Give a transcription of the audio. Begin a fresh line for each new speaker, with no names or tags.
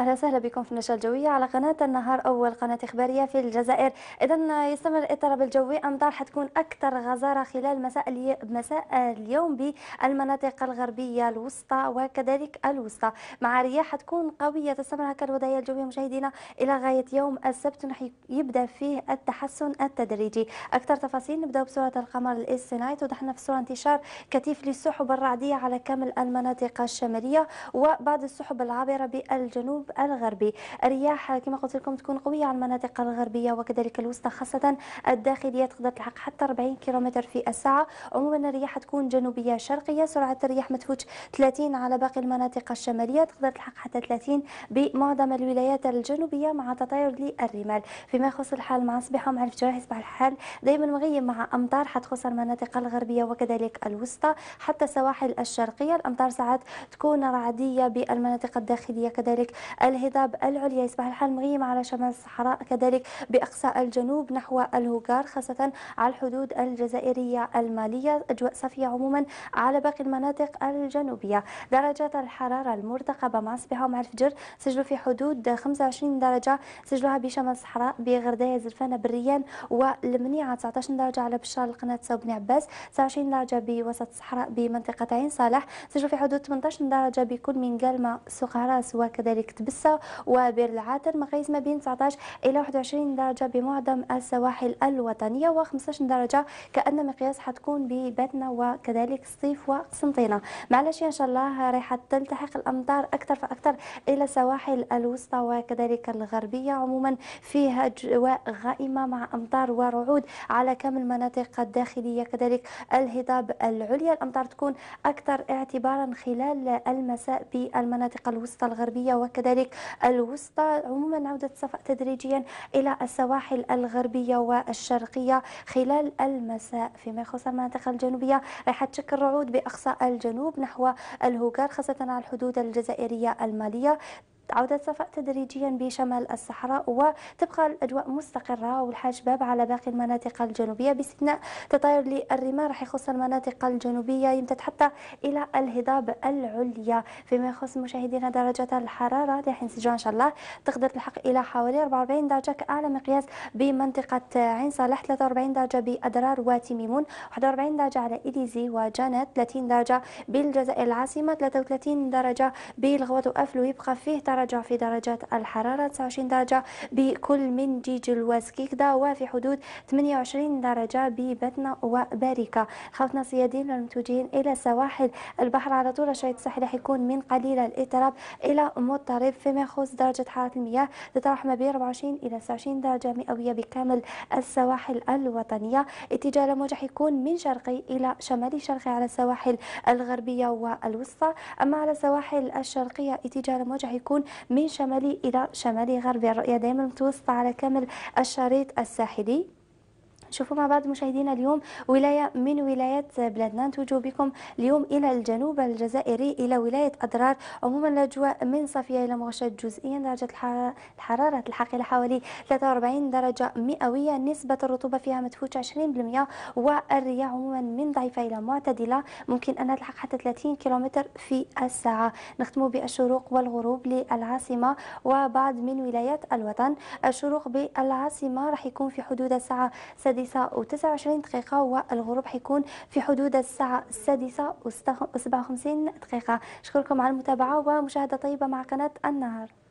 اهلا وسهلا بكم في النشره الجويه على قناه النهار اول قناه اخباريه في الجزائر اذا يستمر الاضطراب الجوي امطار حتكون اكثر غزاره خلال مساء مساء اليوم بالمناطق الغربيه الوسطى وكذلك الوسطى مع رياح حتكون قويه تستمر هكا الوضعيه الجويه مشاهدينا الى غايه يوم السبت يبدا فيه التحسن التدريجي اكثر تفاصيل نبدا بصوره القمر الاصطناعي توضح في الصوره انتشار كثيف للسحب الرعديه على كامل المناطق الشماليه وبعض السحب العابره بالجنوب الغربي الرياح كما قلت لكم تكون قوية على المناطق الغربية وكذلك الوسطى خاصة الداخلية تقدر تلحق حتى 40 كم في الساعة عموما الرياح تكون جنوبية شرقية سرعة الرياح ما تفوتش 30 على باقي المناطق الشمالية تقدر تلحق حتى 30 بمعظم الولايات الجنوبية مع تطاير للرمال فيما يخص الحال مع الصباح ومع الفجر يصبح الحال دائما مغيم مع أمطار حتخص المناطق الغربية وكذلك الوسطى حتى السواحل الشرقية الأمطار ساعات تكون رعدية بالمناطق الداخلية كذلك الهضاب العليا يصبح الحال مغيم على شمال الصحراء كذلك بأقصى الجنوب نحو الهوغار خاصة على الحدود الجزائرية المالية أجواء صافية عموما على باقي المناطق الجنوبية درجات الحرارة المرتقبة مع صباح ومع الفجر سجلوا في حدود 25 درجة سجلوها بشمال الصحراء بغرداية زرفانة بالريان والمنيعة 19 درجة على بشار القناة وبن عباس 29 درجة بوسط الصحراء بمنطقة عين صالح سجلوا في حدود 18 درجة بكل من قلمة عراس وكذلك تبسة وبير العاتر مقاييس ما بين 19 إلى 21 درجة بمعظم السواحل الوطنية و15 درجة كأن مقياس حتكون بباتنا وكذلك الصيف وقسنطينة معلش إن شاء الله راح تلتحق الأمطار أكثر فأكثر إلى السواحل الوسطى وكذلك الغربية عموما فيها أجواء غائمة مع أمطار ورعود على كامل المناطق الداخلية كذلك الهضاب العليا الأمطار تكون أكثر اعتبارا خلال المساء بالمناطق الوسطى الغربية وكذلك كذلك الوسطى عموما عودة الصفاء تدريجيا إلى السواحل الغربية والشرقية خلال المساء فيما يخص المناطق الجنوبية راح تشكل رعود بأقصى الجنوب نحو الهوكار خاصة على الحدود الجزائرية المالية عودة صفاء تدريجيا بشمال الصحراء وتبقى الأجواء مستقرة والحاجباب على باقي المناطق الجنوبية باستثناء تطاير للرمال راح يخص المناطق الجنوبية يمتد حتى إلى الهضاب العليا فيما يخص مشاهدينا درجة الحرارة راح ينسجوا إن شاء الله تقدر تلحق إلى حوالي 44 درجة كأعلى مقياس بمنطقة عين صالح 43 درجة بأدرار وتيميمون 41 درجة على إليزي وجانت 30 درجة بالجزائر العاصمة 33 درجة بالغوات وأفلو يبقى فيه ترى درجة في درجات الحرارة 29 درجة بكل من جيجل وسكيكدا وفي حدود 28 درجة ببتنا وباريكا خوتنا صيادين والمنتوجين إلى سواحل البحر على طول الشريط الساحلي حيكون من قليل الاضطراب إلى مضطرب فيما يخص درجة حرارة المياه تتراوح ما بين 24 إلى 29 درجة مئوية بكامل السواحل الوطنية اتجاه الموجة حيكون من شرقي إلى شمالي شرقي على السواحل الغربية والوسطى أما على السواحل الشرقية اتجاه الموجة حيكون من شمالي إلى شمالي غربي الرؤية دائما متوسطة على كامل الشريط الساحلي نشوفوا مع بعض مشاهدينا اليوم ولاية من ولايات بلادنا نتوجه بكم اليوم إلى الجنوب الجزائري إلى ولاية أضرار عموما الأجواء من صافية إلى مغشاة جزئيا درجة الحرارة إلى حوالي 43 درجة مئوية نسبة الرطوبة فيها ما تفوتش 20% والرياح عموما من ضعيفة إلى معتدلة ممكن أن تلحق حتى 30 كيلومتر في الساعة نختم بالشروق والغروب للعاصمة وبعض من ولايات الوطن الشروق بالعاصمة راح يكون في حدود الساعة 7 السادسة و29 دقيقة والغروب حيكون في حدود الساعة السادسة و57 دقيقة أشكركم على المتابعة ومشاهدة طيبة مع قناة النهار